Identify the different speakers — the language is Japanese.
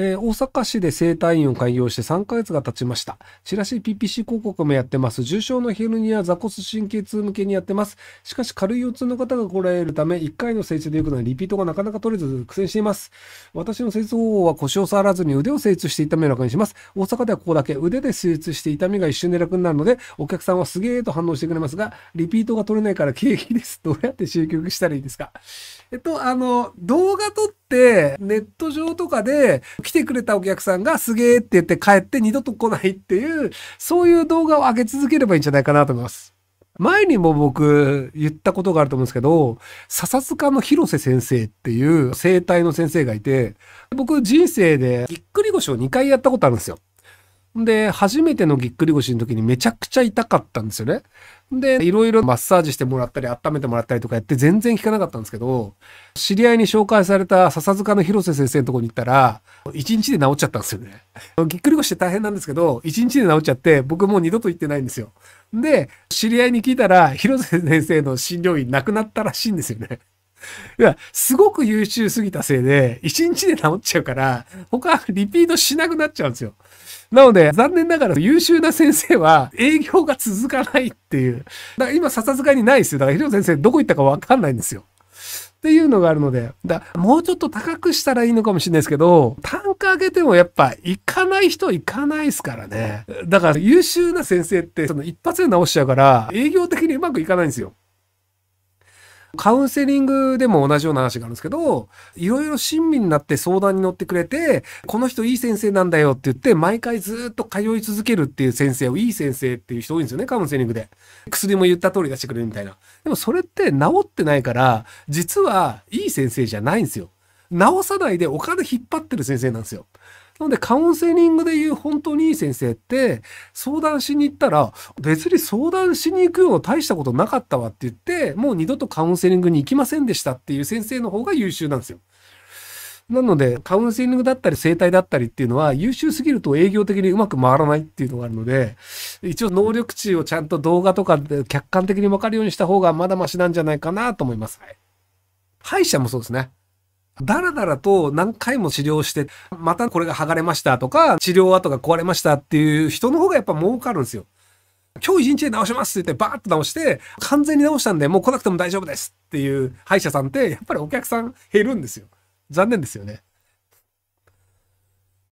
Speaker 1: えー、大阪市で生体院を開業して3ヶ月が経ちました。チラシ PPC 広告もやってます。重症のヘルニア、座骨神経痛向けにやってます。しかし軽い腰痛の方が来られるため、1回の整地でよくないリピートがなかなか取れず苦戦しています。私の施術方法は腰を触らずに腕を整地して痛みを楽にします。大阪ではここだけ腕で施術して痛みが一瞬で楽になるので、お客さんはすげーと反応してくれますが、リピートが取れないから景気です。どうやって集客したらいいですかえっと、あの、動画撮って、ネット上とかで来てくれたお客さんがすげえって言って帰って二度と来ないっていう、そういう動画を上げ続ければいいんじゃないかなと思います。前にも僕言ったことがあると思うんですけど、笹塚の広瀬先生っていう生体の先生がいて、僕人生でぎっくり腰を2回やったことあるんですよ。で、初めてのぎっくり腰の時にめちゃくちゃ痛かったんですよね。で、いろいろマッサージしてもらったり、温めてもらったりとかやって全然効かなかったんですけど、知り合いに紹介された笹塚の広瀬先生のとこに行ったら、一日で治っちゃったんですよね。ぎっくり腰って大変なんですけど、一日で治っちゃって、僕もう二度と行ってないんですよ。で、知り合いに聞いたら、広瀬先生の診療院なくなったらしいんですよね。いや、すごく優秀すぎたせいで、一日で治っちゃうから、他リピートしなくなっちゃうんですよ。なので、残念ながら優秀な先生は営業が続かないっていう。だから今、笹塚にないですよ。だから、ひろ先生どこ行ったかわかんないんですよ。っていうのがあるので、だもうちょっと高くしたらいいのかもしれないですけど、単価上げてもやっぱ行かない人は行かないですからね。だから優秀な先生ってその一発で直しちゃうから、営業的にうまくいかないんですよ。カウンセリングでも同じような話があるんですけど、いろいろ親身になって相談に乗ってくれて、この人いい先生なんだよって言って、毎回ずっと通い続けるっていう先生をいい先生っていう人多いんですよね、カウンセリングで。薬も言った通り出してくれるみたいな。でもそれって治ってないから、実はいい先生じゃないんですよ。直さないでお金引っ張ってる先生なんですよ。なのでカウンセリングでいう本当にいい先生って相談しに行ったら別に相談しに行くような大したことなかったわって言ってもう二度とカウンセリングに行きませんでしたっていう先生の方が優秀なんですよ。なので、カウンセリングだったり、生態だったりっていうのは、優秀すぎると営業的にうまく回らないっていうのがあるので、一応能力値をちゃんと動画とかで客観的に分かるようにした方がまだマシなんじゃないかなと思います。はい、歯医者もそうですね。だらだらと何回も治療して、またこれが剥がれましたとか、治療跡が壊れましたっていう人の方がやっぱ儲かるんですよ。今日一日で直しますって言ってバーッと直して、完全に直したんでもう来なくても大丈夫ですっていう歯医者さんって、やっぱりお客さん減るんですよ。残念ですよね。